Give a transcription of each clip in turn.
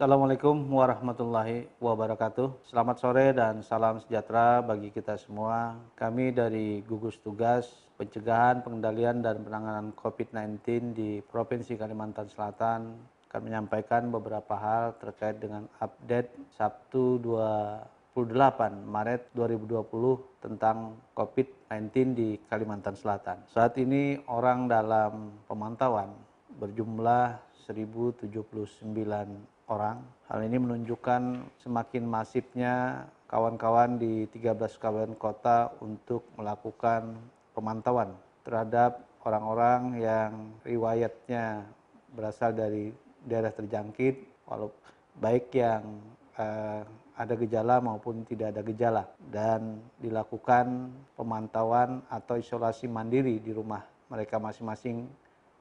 Assalamualaikum warahmatullahi wabarakatuh. Selamat sore dan salam sejahtera bagi kita semua. Kami dari gugus tugas pencegahan, pengendalian dan penanganan COVID-19 di Provinsi Kalimantan Selatan akan menyampaikan beberapa hal terkait dengan update Sabtu 28 Maret 2020 tentang COVID-19 di Kalimantan Selatan. Saat ini orang dalam pemantauan berjumlah 1079 orang. Hal ini menunjukkan semakin masifnya kawan-kawan di 13 kabupaten kota untuk melakukan pemantauan terhadap orang-orang yang riwayatnya berasal dari daerah terjangkit, walau baik yang eh, ada gejala maupun tidak ada gejala, dan dilakukan pemantauan atau isolasi mandiri di rumah mereka masing-masing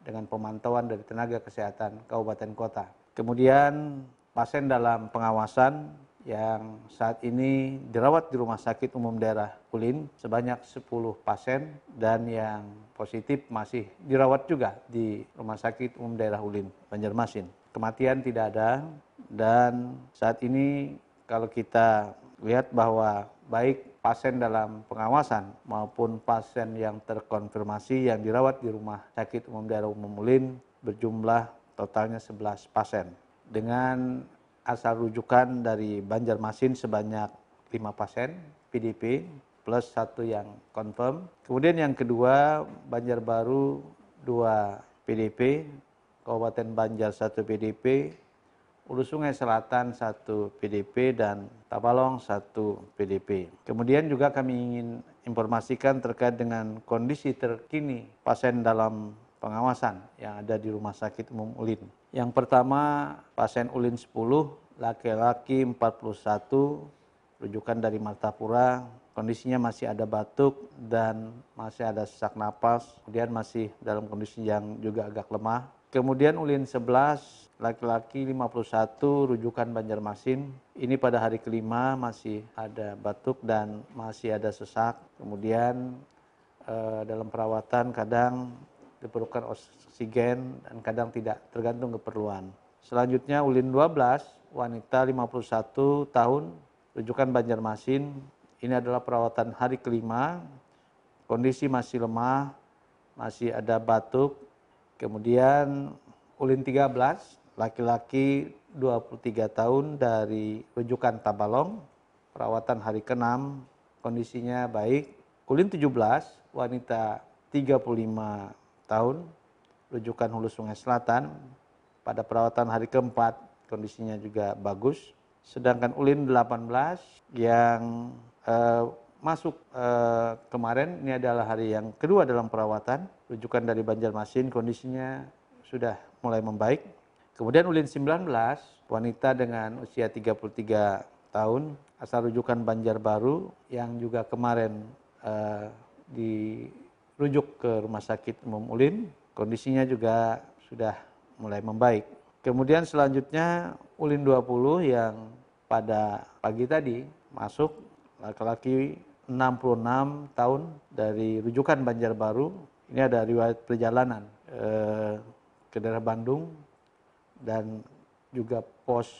dengan pemantauan dari tenaga kesehatan kabupaten kota kemudian pasien dalam pengawasan yang saat ini dirawat di Rumah Sakit Umum Daerah Kulin sebanyak 10 pasien dan yang positif masih dirawat juga di Rumah Sakit Umum Daerah Ulin, Banjarmasin. Kematian tidak ada dan saat ini kalau kita lihat bahwa baik pasien dalam pengawasan maupun pasien yang terkonfirmasi yang dirawat di Rumah Sakit Umum Daerah Umum Ulin berjumlah totalnya 11 pasien dengan asal rujukan dari Banjarmasin sebanyak 5 pasien PDP plus satu yang confirm. Kemudian yang kedua Banjarbaru 2 PDP, Kabupaten Banjar 1 PDP, Ulu Sungai Selatan 1 PDP dan Tabalong 1 PDP. Kemudian juga kami ingin informasikan terkait dengan kondisi terkini pasien dalam pengawasan yang ada di Rumah Sakit Umum Ulin. Yang pertama, pasien Ulin 10, laki-laki 41, rujukan dari Martapura, kondisinya masih ada batuk dan masih ada sesak napas, kemudian masih dalam kondisi yang juga agak lemah. Kemudian Ulin 11, laki-laki 51, rujukan Banjarmasin. Ini pada hari kelima masih ada batuk dan masih ada sesak. Kemudian eh, dalam perawatan kadang diperlukan oksigen dan kadang tidak tergantung keperluan. Selanjutnya Ulin 12, wanita 51 tahun, rujukan Banjarmasin. Ini adalah perawatan hari kelima, kondisi masih lemah, masih ada batuk. Kemudian Ulin 13, laki-laki 23 tahun dari rujukan Tabalong, perawatan hari ke-6, kondisinya baik. Ulin 17, wanita 35 tahun, rujukan Hulu Sungai Selatan. Pada perawatan hari keempat, kondisinya juga bagus. Sedangkan Ulin 18 yang eh, masuk eh, kemarin, ini adalah hari yang kedua dalam perawatan. Rujukan dari Banjarmasin, kondisinya sudah mulai membaik. Kemudian Ulin 19, wanita dengan usia 33 tahun, asal rujukan Banjarbaru yang juga kemarin eh, di rujuk ke rumah sakit umum Ulin. Kondisinya juga sudah mulai membaik. Kemudian selanjutnya Ulin 20 yang pada pagi tadi masuk laki-laki 66 tahun dari rujukan Banjarbaru. Ini ada riwayat perjalanan eh, ke daerah Bandung dan juga pos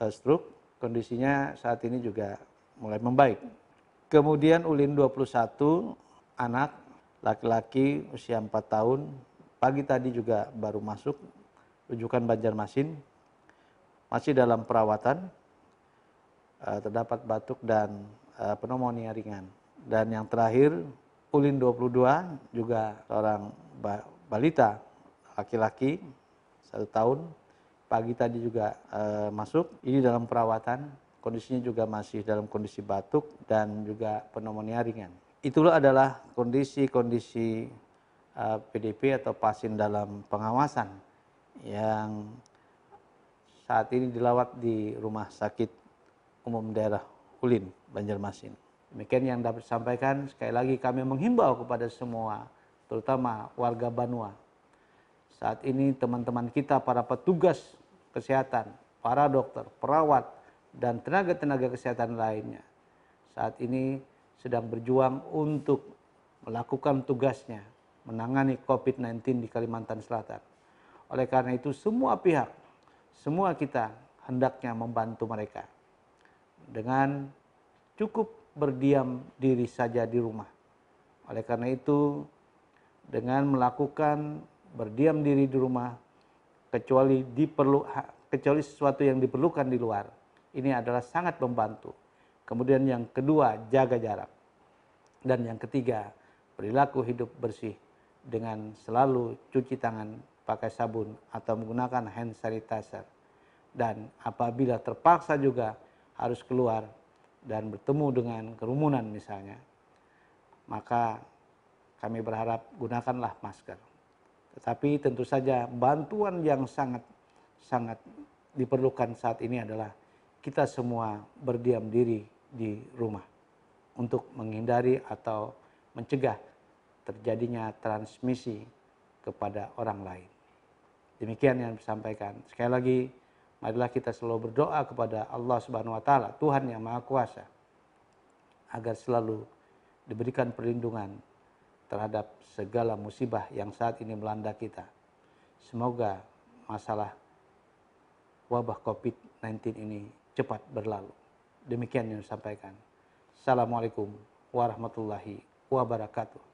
eh, stroke. Kondisinya saat ini juga mulai membaik. Kemudian Ulin 21 anak laki laki usia empat tahun pagi tadi juga baru masuk rujukan banjarmasin masih dalam perawatan eh, terdapat batuk dan eh, pneumonia ringan dan yang terakhir Ulin 22 juga seorang balita laki-laki satu tahun pagi tadi juga eh, masuk ini dalam perawatan kondisinya juga masih dalam kondisi batuk dan juga pneumonia ringan itulah adalah kondisi kondisi eh, PDP atau pasien dalam pengawasan yang saat ini dilawat di Rumah Sakit Umum Daerah Ulin, Banjarmasin. Demikian yang dapat disampaikan. Sekali lagi kami menghimbau kepada semua, terutama warga Banua. Saat ini teman-teman kita, para petugas kesehatan, para dokter, perawat, dan tenaga-tenaga kesehatan lainnya. Saat ini sedang berjuang untuk melakukan tugasnya menangani COVID-19 di Kalimantan Selatan. Oleh karena itu semua pihak, semua kita hendaknya membantu mereka dengan cukup berdiam diri saja di rumah. Oleh karena itu dengan melakukan berdiam diri di rumah kecuali diperlu kecuali sesuatu yang diperlukan di luar ini adalah sangat membantu Kemudian yang kedua, jaga jarak. Dan yang ketiga, perilaku hidup bersih dengan selalu cuci tangan pakai sabun atau menggunakan hand sanitizer. Dan apabila terpaksa juga harus keluar dan bertemu dengan kerumunan misalnya, maka kami berharap gunakanlah masker. Tetapi tentu saja bantuan yang sangat sangat diperlukan saat ini adalah kita semua berdiam diri di rumah untuk menghindari atau mencegah terjadinya transmisi kepada orang lain. Demikian yang disampaikan. Sekali lagi, marilah kita selalu berdoa kepada Allah Subhanahu wa taala, Tuhan yang Maha Kuasa, agar selalu diberikan perlindungan terhadap segala musibah yang saat ini melanda kita. Semoga masalah wabah COVID-19 ini cepat berlalu. Demikian yang disampaikan. Assalamualaikum warahmatullahi wabarakatuh.